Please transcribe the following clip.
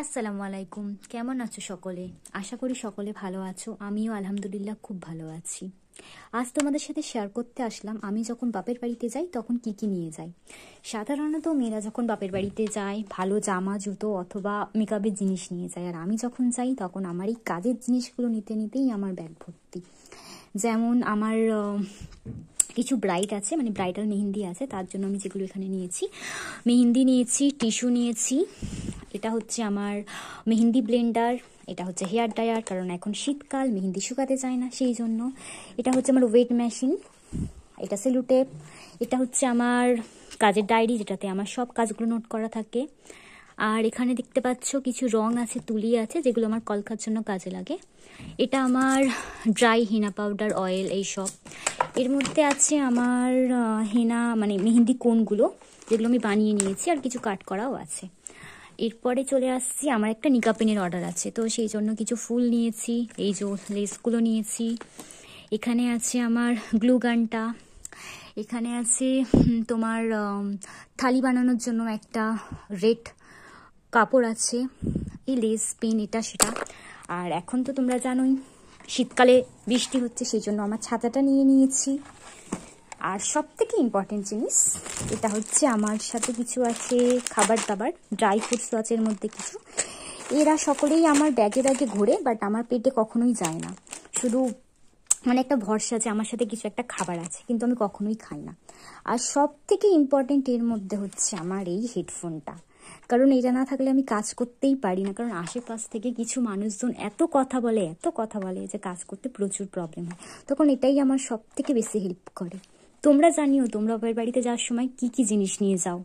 আসসালামু আলাইকুম কেমন আছো সকলে আশা করি সকলে ভালো আছো আমিও আলহামদুলিল্লাহ খুব ভালো আছি আজ তোমাদের সাথে শেয়ার করতে আসলাম আমি যখন বাপের বাড়িতে যাই তখন কি কি নিয়ে যাই সাধারণত মেয়েরা যখন বাপের বাড়িতে যায় ভালো জামা জুতো অথবা মেকআপের জিনিস নিয়ে যায় আর আমি যখন যাই তখন আমার এই কাজের জিনিসগুলো নিতে নিতেই আমার ব্যাগ ভর্তি যেমন আমার কিছু ব্রাইড আছে মানে ব্রাইডাল মেহেন্দি আছে তার জন্য আমি যেগুলো এখানে নিয়েছি মেহেন্দি নিয়েছি টিস্যু নিয়েছি এটা হচ্ছে আমার মেহেন্দি ব্লেন্ডার এটা হচ্ছে হেয়ার ড্রায়ার কারণ এখন শীতকাল মেহেন্দি শুকাতে চায় না সেই জন্য এটা হচ্ছে আমার ওয়েট মেশিন এটা সেলুটেপ এটা হচ্ছে আমার কাজের ডায়েরি যেটাতে আমার সব কাজগুলো নোট করা থাকে আর এখানে দেখতে পাচ্ছ কিছু রং আছে তুলি আছে যেগুলো আমার কলকার জন্য কাজে লাগে এটা আমার ড্রাই হেনা পাউডার অয়েল এইসব এর মধ্যে আছে আমার হেনা মানে মেহেন্দি কোনগুলো যেগুলো আমি বানিয়ে নিয়েছি আর কিছু কাট করাও আছে এরপরে চলে আসছি আমার একটা নিকাপিনের অর্ডার আছে তো সেই জন্য কিছু ফুল নিয়েছি এই যে লেসগুলো নিয়েছি এখানে আছে আমার গ্লু গানটা এখানে আছে তোমার থালি বানানোর জন্য একটা রেড কাপড় আছে এই লেস পেন এটা সেটা আর এখন তো তোমরা জানোই শীতকালে বৃষ্টি হচ্ছে সেই জন্য আমার ছাতাটা নিয়ে নিয়েছি আর সব থেকে ইম্পর্টেন্ট জিনিস এটা হচ্ছে আমার সাথে কিছু আছে খাবার দাবার ড্রাই ফ্রুটস আছে এর মধ্যে কিছু এরা সকলেই আমার ব্যাগে ব্যাগে ঘোরে বাট আমার পেটে কখনোই যায় না শুধু মানে একটা ভরসা আছে আমার সাথে কিছু একটা খাবার আছে কিন্তু আমি কখনোই খাই না আর সব থেকে ইম্পর্টেন্ট এর মধ্যে হচ্ছে আমার এই হেডফোনটা কারণ এটা না থাকলে আমি কাজ করতেই পারি না কারণ আশেপাশ থেকে কিছু মানুষজন এত কথা বলে এত কথা বলে যে কাজ করতে প্রচুর প্রবলেম হয় তখন এটাই আমার সব থেকে বেশি হেল্প করে তোমরা জানিও তোমরা বাড়িতে যাওয়ার সময় কি কি জিনিস নিয়ে যাও